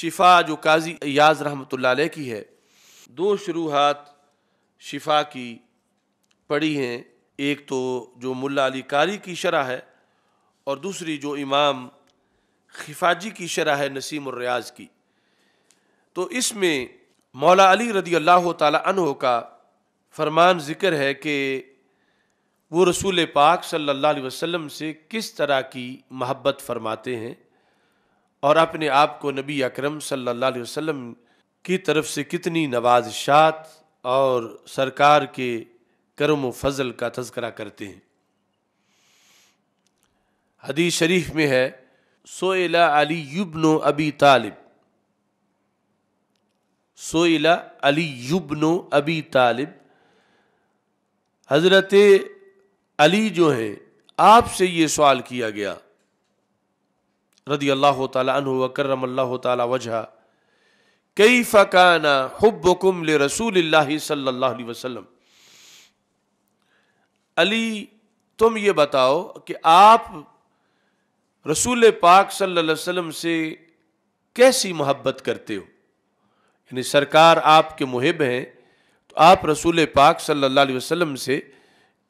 شفا جو قاضی ایاز رحمۃ اللہ علیہ کی ہے دو شروحات شفا کی پڑی ہیں ایک تو جو ملا علی کاری کی شرح ہے اور دوسری جو امام خفاجی کی شرح ہے نسیم الریاض کی تو اس میں مولا علی رضی اللہ تعالی عنہ کا فرمان ذکر ہے کہ وہ رسول پاک صلی اللہ علیہ وسلم سے کس طرح کی محبت فرماتے ہیں اور اپنے آپ کو نبی اکرم صلی اللہ علیہ وسلم کی طرف سے کتنی نوازشات اور سرکار کے کرم و فضل کا تذکرہ کرتے ہیں حدیث شریف میں ہے سو الا علی ابی طالب سو الا یبن ابی طالب حضرت علی جو ہیں آپ سے یہ سوال کیا گیا رضی اللہ تعالیٰ کرم اللہ تعالیٰ وجہ کئی فقانہ حبکم لرسول اللہ صلی اللہ علیہ وسلم علی تم یہ بتاؤ کہ آپ رسول پاک صلی اللہ علیہ وسلم سے کیسی محبت کرتے ہو یعنی سرکار آپ کے محب ہیں تو آپ رسول پاک صلی اللہ علیہ وسلم سے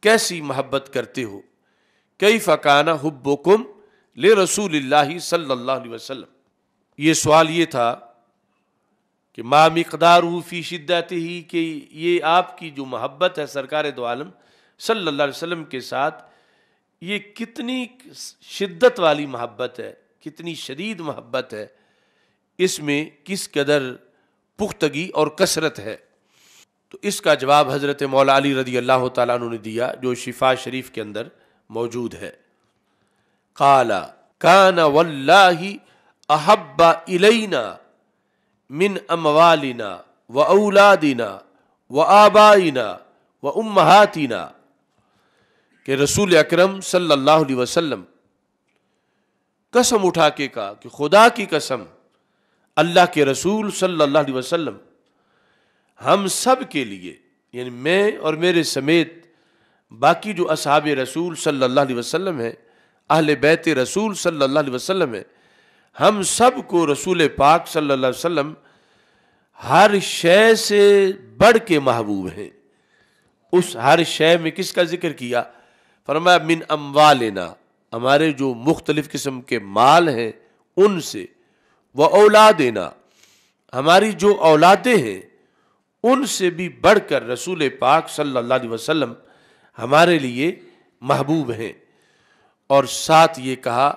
کیسی محبت کرتے ہو کئی فقانہ حب و کم لے رسول اللہ صلی اللہ علیہ وسلم یہ سوال یہ تھا کہ ما ہو فی شدت ہی کہ یہ آپ کی جو محبت ہے سرکار دو عالم صلی اللہ علیہ وسلم کے ساتھ یہ کتنی شدت والی محبت ہے کتنی شدید محبت ہے اس میں کس قدر پختگی اور کثرت ہے تو اس کا جواب حضرت مولا علی رضی اللہ تعالیٰ عنہ نے دیا جو شفا شریف کے اندر موجود ہے کالا کانا واہی احبا علینا من ام والینہ و اولادینہ و آبائینا و امہاتینا کہ رسول اکرم صلی اللہ علیہ وسلم قسم اٹھا کے کہا کہ خدا کی قسم اللہ کے رسول صلی اللہ علیہ وسلم ہم سب کے لیے یعنی میں اور میرے سمیت باقی جو اصحاب رسول صلی اللہ علیہ وسلم ہیں اہل بیت رسول صلی اللہ علیہ وسلم ہے ہم سب کو رسول پاک صلی اللہ علیہ وسلم ہر شے سے بڑھ کے محبوب ہیں اس ہر شے میں کس کا ذکر کیا فرمایا من اموالنا ہمارے جو مختلف قسم کے مال ہیں ان سے وہ اولادینا ہماری جو اولادیں ہیں ان سے بھی بڑھ کر رسول پاک صلی اللہ علیہ وسلم ہمارے لیے محبوب ہیں اور ساتھ یہ کہا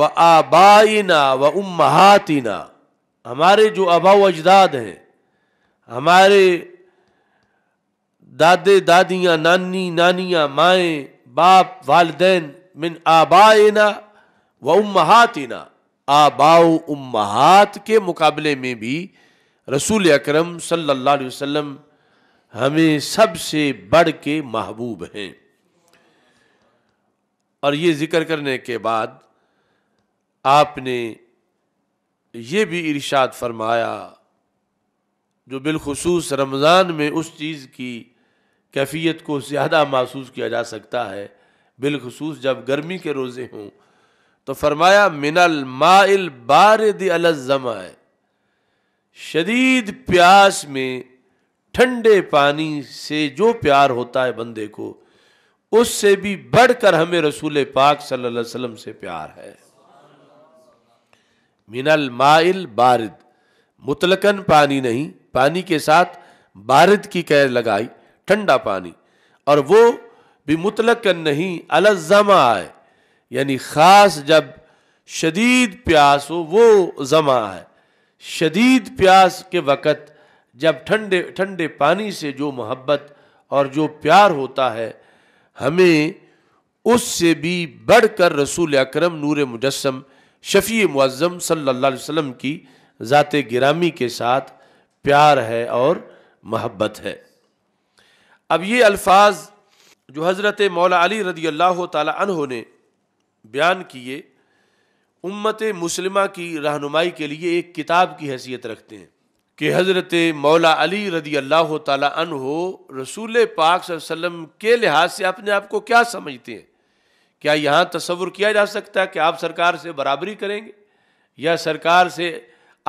و آبائنا و امہاتینا ہمارے جو ابا و اجداد ہیں ہمارے دادے دادیاں نانی نانیاں مائیں باپ والدین من آبائنا و امہاتینا آبا و امہات کے مقابلے میں بھی رسول اکرم صلی اللہ علیہ وسلم ہمیں سب سے بڑھ کے محبوب ہیں اور یہ ذکر کرنے کے بعد آپ نے یہ بھی ارشاد فرمایا جو بالخصوص رمضان میں اس چیز کی کیفیت کو زیادہ محسوس کیا جا سکتا ہے بالخصوص جب گرمی کے روزے ہوں تو فرمایا من الماء البارد دلزما شدید پیاس میں ٹھنڈے پانی سے جو پیار ہوتا ہے بندے کو اس سے بھی بڑھ کر ہمیں رسول پاک صلی اللہ علیہ وسلم سے پیار ہے من المائل بارد پانی پانی نہیں کے ساتھ بارد کی لگائی ٹھنڈا پانی اور وہ بھی مطلقاً نہیں الزما ہے یعنی خاص جب شدید پیاس ہو وہ زما آئے شدید پیاس کے وقت جب ٹھنڈے ٹھنڈے پانی سے جو محبت اور جو پیار ہوتا ہے ہمیں اس سے بھی بڑھ کر رسول اکرم نور مجسم شفیع معظم صلی اللہ علیہ وسلم کی ذات گرامی کے ساتھ پیار ہے اور محبت ہے اب یہ الفاظ جو حضرت مولا علی رضی اللہ تعالی عنہ نے بیان کیے امت مسلمہ کی رہنمائی کے لیے ایک کتاب کی حیثیت رکھتے ہیں کہ حضرت مولا علی رضی اللہ تعالیٰ عنہ رسول پاک صلی اللہ علیہ وسلم کے لحاظ سے اپنے آپ کو کیا سمجھتے ہیں کیا یہاں تصور کیا جا سکتا ہے کہ آپ سرکار سے برابری کریں گے یا سرکار سے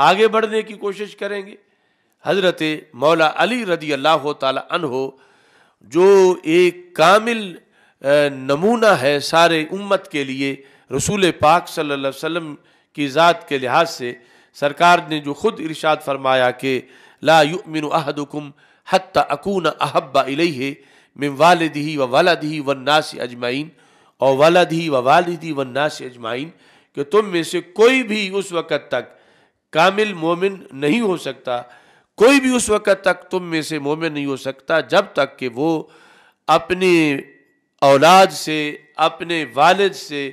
آگے بڑھنے کی کوشش کریں گے حضرت مولا علی رضی اللہ تعالیٰ عنہ جو ایک کامل نمونہ ہے سارے امت کے لیے رسول پاک صلی اللہ علیہ وسلم کی ذات کے لحاظ سے سرکار نے جو خود ارشاد فرمایا کہ لا یؤمن احدکم حتی اکون احبا الیہ من والدہ و ولدہ و الناس اجمائین اور والدہ و والدی و الناس سے کہ تم میں سے کوئی بھی اس وقت تک کامل مومن نہیں ہو سکتا کوئی بھی اس وقت تک تم میں سے مومن نہیں ہو سکتا جب تک کہ وہ اپنے اولاد سے اپنے والد سے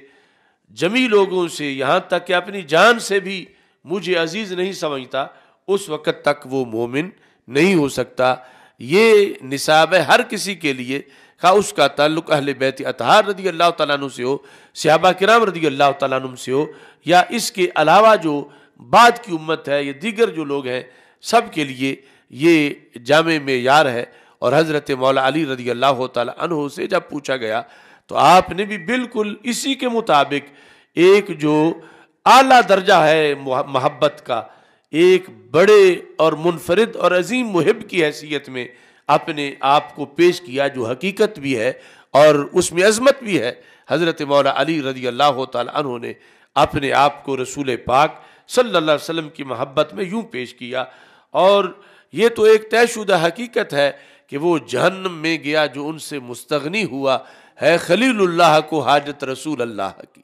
جمی لوگوں سے یہاں تک کہ اپنی جان سے بھی مجھے عزیز نہیں سمجھتا اس وقت تک وہ مومن نہیں ہو سکتا یہ نصاب ہے ہر کسی کے لیے خواہ اس کا تعلق اہل بیت اطہار رضی اللہ تعالیٰ عنہ سے ہو صحابہ کرام رضی اللہ تعالیٰ عنہ سے ہو یا اس کے علاوہ جو بعد کی امت ہے یا دیگر جو لوگ ہیں سب کے لیے یہ جامع یار ہے اور حضرت مولا علی رضی اللہ تعالیٰ عنہ سے جب پوچھا گیا تو آپ نے بھی بالکل اسی کے مطابق ایک جو اعلیٰ درجہ ہے محبت کا ایک بڑے اور منفرد اور عظیم محب کی حیثیت میں اپنے آپ کو پیش کیا جو حقیقت بھی ہے اور اس میں عظمت بھی ہے حضرت مولا علی رضی اللہ تعالیٰ عنہ نے اپنے آپ کو رسول پاک صلی اللہ علیہ وسلم کی محبت میں یوں پیش کیا اور یہ تو ایک طے شدہ حقیقت ہے کہ وہ جہنم میں گیا جو ان سے مستغنی ہوا ہے خلیل اللہ کو حاجت رسول اللہ کی